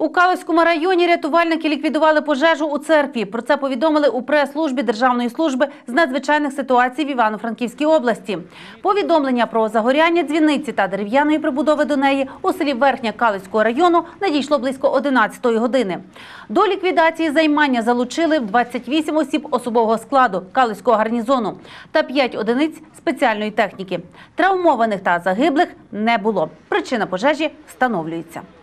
У Калицькому районі рятувальники ліквідували пожежу у церкві. Про це повідомили у прес-службі Державної служби з надзвичайних ситуацій в Івано-Франківській області. Повідомлення про загоряння дзвіниці та дерев'яної прибудови до неї у селі Верхня Калицького району надійшло близько 11 години. До ліквідації займання залучили 28 осіб особового складу Калицького гарнізону та 5 одиниць спеціальної техніки. Травмованих та загиблих не було. Причина пожежі встановлюється.